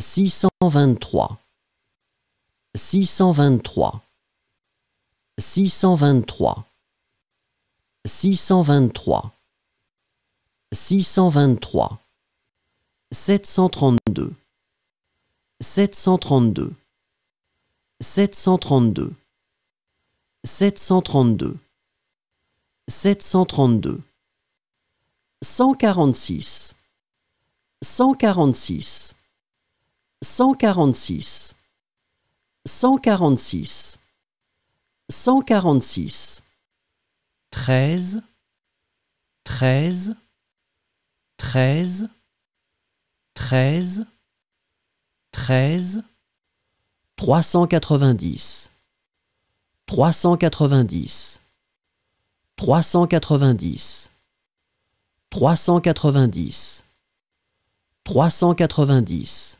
623 623 623 623 623 732 732 732 732 732 146 146 146 146 146 13 13 13 13 13 390 390 390 390 390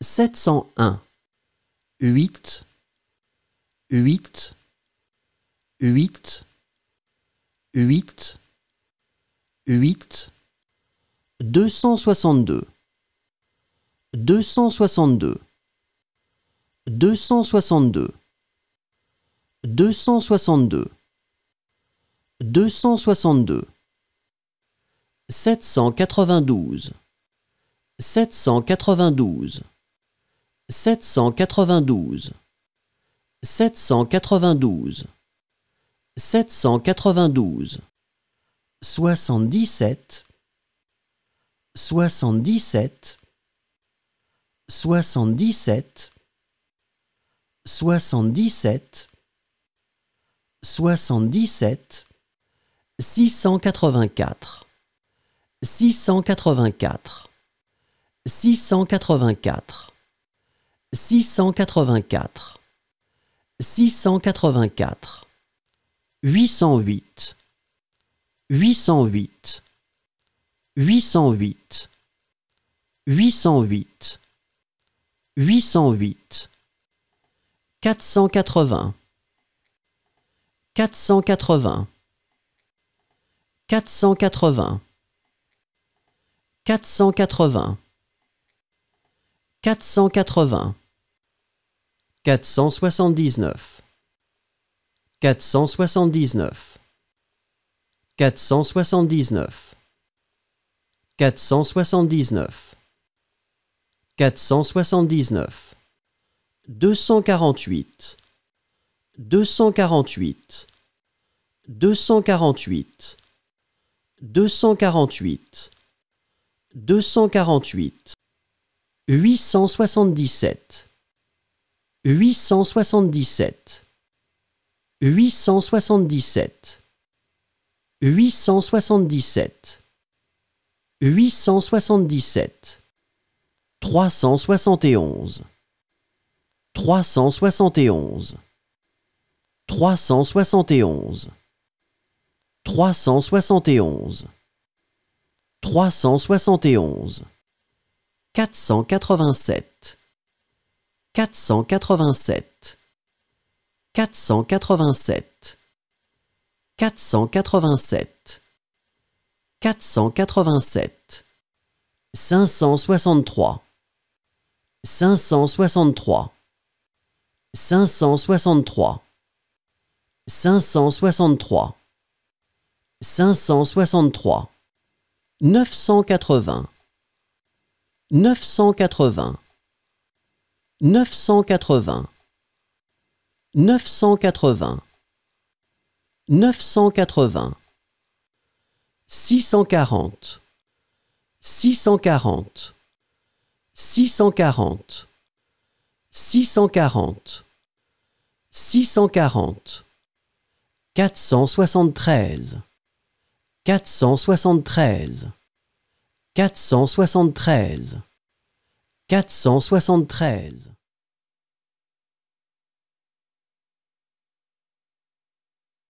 701 8 8 8 8 8 262 262 262 262 262 792 792 792 792 792 77 77 77 77 77 684 684 684 684 684 808 808 808 808 808 480 480 480 480 480 479 479 479 479 479 248 248 248 248 248 877 877 877 877 877 371 371 371 371 371 487 487 487 487 487 563 563 563 563 563 980 980 980 980 980 640 640 640 640 640 473 473 quatre cent soixante-treize quatre cent soixante-treize